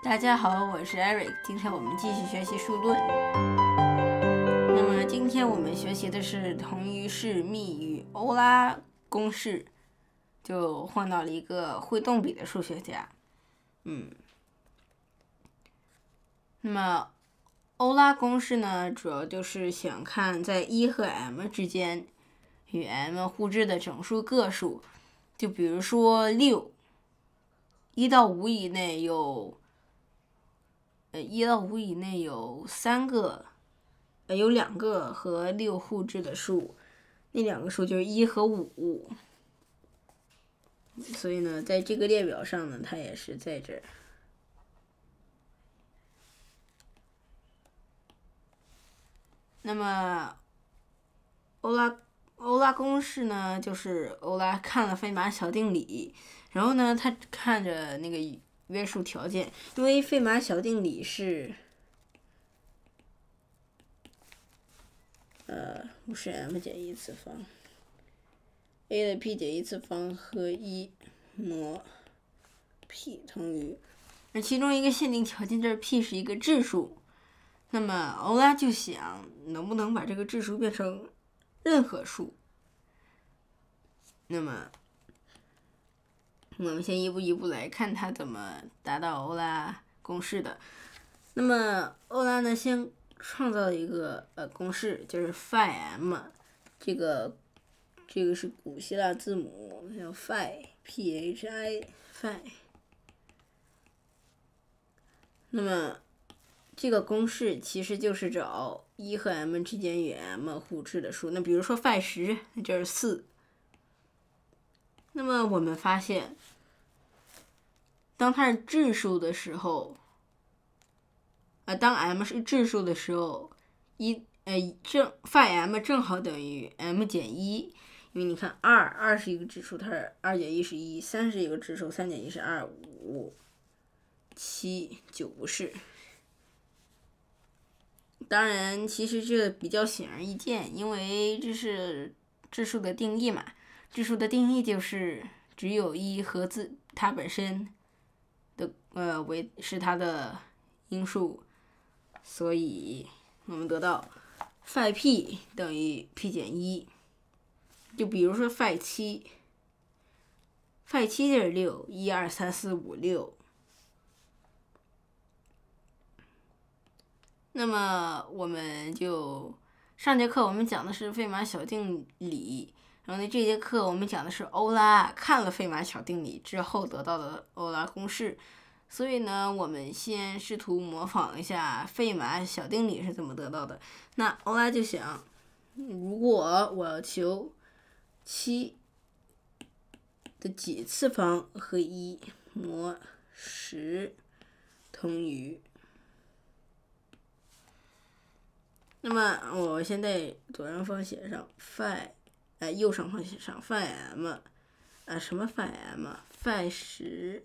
大家好，我是 Eric。今天我们继续学习数论。那么今天我们学习的是同余式密与欧拉公式，就换到了一个会动笔的数学家。嗯，那么欧拉公式呢，主要就是想看在一和 m 之间与 m 互质的整数个数。就比如说六，一到五以内有。呃，一到五以内有三个，呃，有两个和六互质的数，那两个数就是一和五。所以呢，在这个列表上呢，它也是在这儿。那么，欧拉欧拉公式呢，就是欧拉看了费马小定理，然后呢，他看着那个。约束条件，因为费马小定理是，呃，不是 m 减一次方，a 的 p 减一次方和一模 p 同于，而其中一个限定条件就是 p 是一个质数。那么欧拉就想，能不能把这个质数变成任何数？那么我们先一步一步来看他怎么达到欧拉公式的。那么欧拉呢，先创造一个呃公式，就是 phi m，这个这个是古希腊字母，叫 phi，p h i phi。那么这个公式其实就是找一和 m 之间与 m 互质的数。那比如说 phi 十，那就是四。那么我们发现，当它是质数的时候，啊，当 m 是质数的时候，一，呃，正 p i m 正好等于 m 减一，因为你看二，二是一个质数，它是二减一是一；三是一个质数，三减一是二；五、七、九不是。当然，其实这比较显而易见，因为这是质数的定义嘛。质数的定义就是只有一和自它本身的呃为是它的因数，所以我们得到 phi p 等于 p 减一。就比如说 phi φ 7 i 七就是6，1、2、3、4、5、6。那么我们就上节课我们讲的是费马小定理。然后呢，这节课我们讲的是欧拉看了费马小定理之后得到的欧拉公式，所以呢，我们先试图模仿一下费马小定理是怎么得到的。那欧拉就想，如果我要求七的几次方和一模十同于，那么我先在左上方写上 phi。哎，右上方写上 f m，啊，什么 f m？范 h 十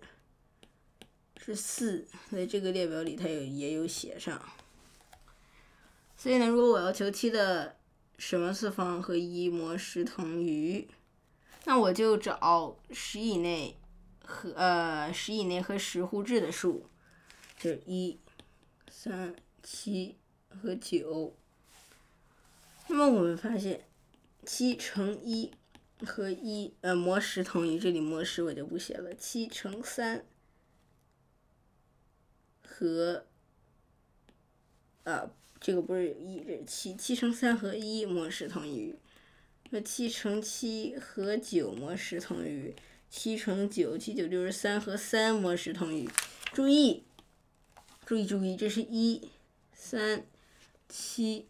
是四，在这个列表里，它有也有写上。所以呢，如果我要求 t 的什么次方和一模十同余，那我就找十以内和呃十以内和十互质的数，就是一、三、七和九。那么我们发现。七乘一和一呃模十同于这里模十我就不写了。七乘三和，呃这个不是一，这是七七乘三和一模十同于，那七乘七和九模十同于，七乘九七九六十三和三模十同于，注意，注意注意，这是一三七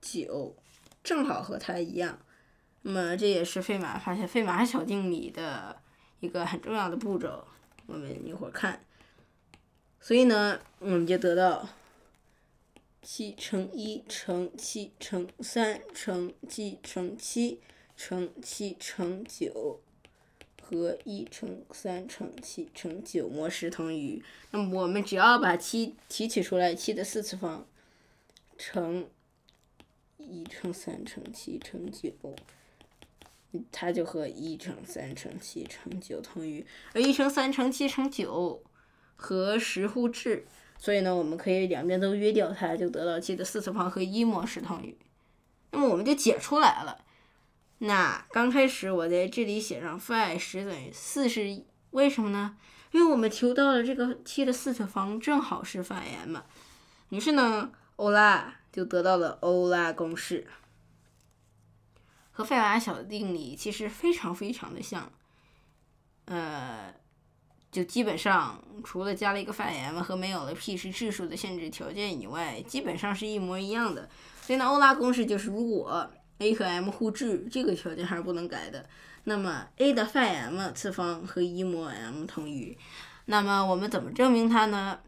九，正好和它一样。那么这也是费马发现费马小定理的一个很重要的步骤，我们一会儿看。所以呢，我们就得到七乘一乘七乘三乘七乘七乘七乘九和一乘三乘七乘九模式同余。那么我们只要把七提取出来，七的四次方乘一乘三乘七乘九。它就和一乘三乘七乘九同余，而一乘三乘七乘九和十互质，所以呢，我们可以两边都约掉它，就得到七的四次方和一模式同余，那么我们就解出来了。那刚开始我在这里写上斐十等于四十，为什么呢？因为我们求到了这个七的四次方正好是斐 i m，于是呢，欧拉就得到了欧拉公式。和费马小定理其实非常非常的像，呃，就基本上除了加了一个 phi m 和没有了 p 是质数的限制条件以外，基本上是一模一样的。所以呢，欧拉公式就是如果 a 和 m 互质，这个条件还是不能改的，那么 a 的 phi m 次方和一模 m 同余。那么我们怎么证明它呢？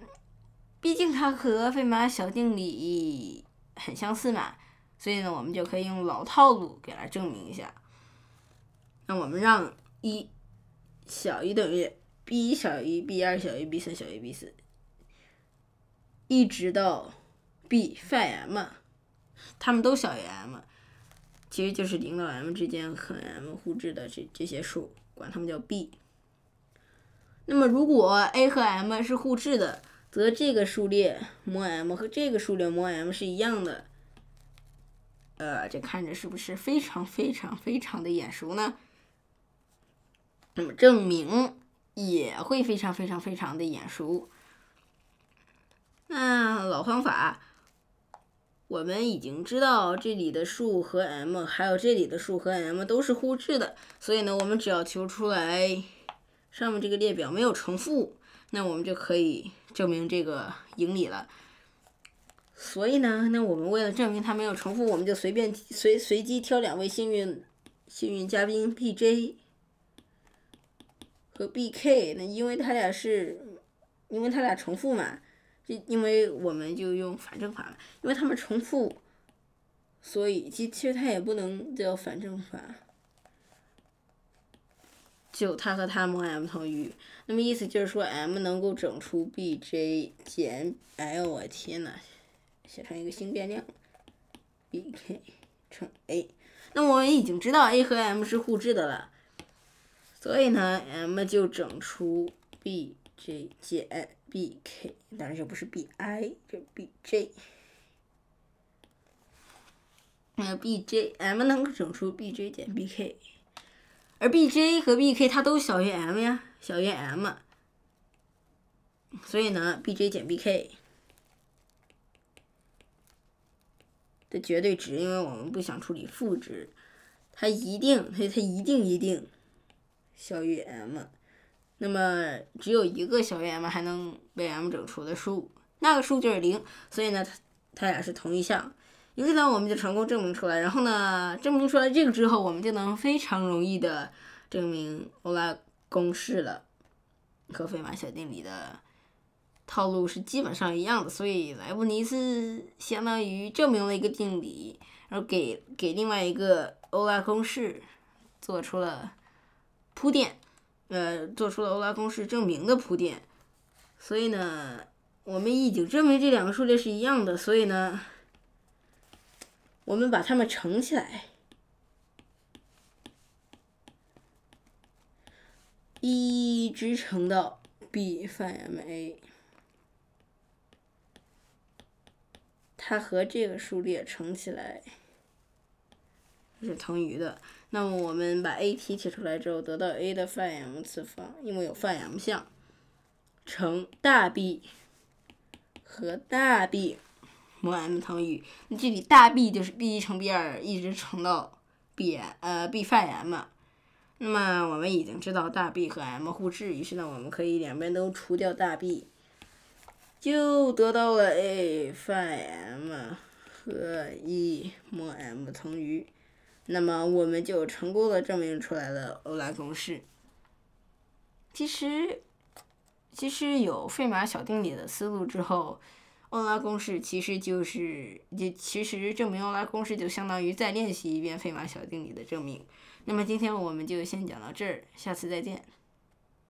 毕竟它和费马小定理很相似嘛。所以呢，我们就可以用老套路给它证明一下。那我们让一小于等于 b1 小于 b2 小于 b3 小于 b4，一直到 b 斐 m，它们都小于 m，其实就是零到 m 之间和 m 互质的这这些数，管它们叫 b。那么，如果 a 和 m 是互质的，则这个数列模 m 和这个数列模 m 是一样的。呃，这看着是不是非常非常非常的眼熟呢？那么证明也会非常非常非常的眼熟。那老方法，我们已经知道这里的数和 m，还有这里的数和 m 都是互质的，所以呢，我们只要求出来上面这个列表没有重复，那我们就可以证明这个盈理了。所以呢，那我们为了证明他没有重复，我们就随便随随机挑两位幸运幸运嘉宾 B J 和 B K。那因为他俩是，因为他俩重复嘛，就因为我们就用反证法，因为他们重复，所以其其实它也不能叫反证法。就他和他模 m 同余，那么意思就是说 m 能够整出 B J 减，哎呦我天呐！写成一个新变量，b k 乘 a。那我们已经知道 a 和 m 是互质的了，所以呢，m 就整出 b j 减 b k，当然这不是 b i，这是 b j。有 b j，m 能够整出 b j 减 b k，而 b j 和 b k 它都小于 m 呀，小于 m，所以呢，b j 减 b k。的绝对值，因为我们不想处理负值，它一定，它它一定一定小于 m，那么只有一个小于 m 还能被 m 整除的数，那个数就是零，所以呢，它它俩是同一项，于是呢，我们就成功证明出来。然后呢，证明出来这个之后，我们就能非常容易的证明欧拉公式了和费马小定理的。套路是基本上一样的，所以莱布尼茨相当于证明了一个定理，然后给给另外一个欧拉公式做出了铺垫，呃，做出了欧拉公式证明的铺垫。所以呢，我们已经证明这两个数列是一样的，所以呢，我们把它们乘起来，一直乘到 b 范 m a。它和这个数列乘起来是同余的。那么我们把 a t 提出来之后，得到 a 的范 m 次方，因为有范 m 项，乘大 b 和大 b 模 m 乘于，那这里大 b 就是 b 一乘 b 二，一直乘到 b n，呃，b 范 m。那么我们已经知道大 b 和 m 互质，于是呢，我们可以两边都除掉大 b。就得到了 a phi m 和 e m m 同于，那么我们就成功的证明出来了欧拉公式。其实，其实有费马小定理的思路之后，欧拉公式其实就是就其实证明欧拉公式就相当于再练习一遍费马小定理的证明。那么今天我们就先讲到这儿，下次再见。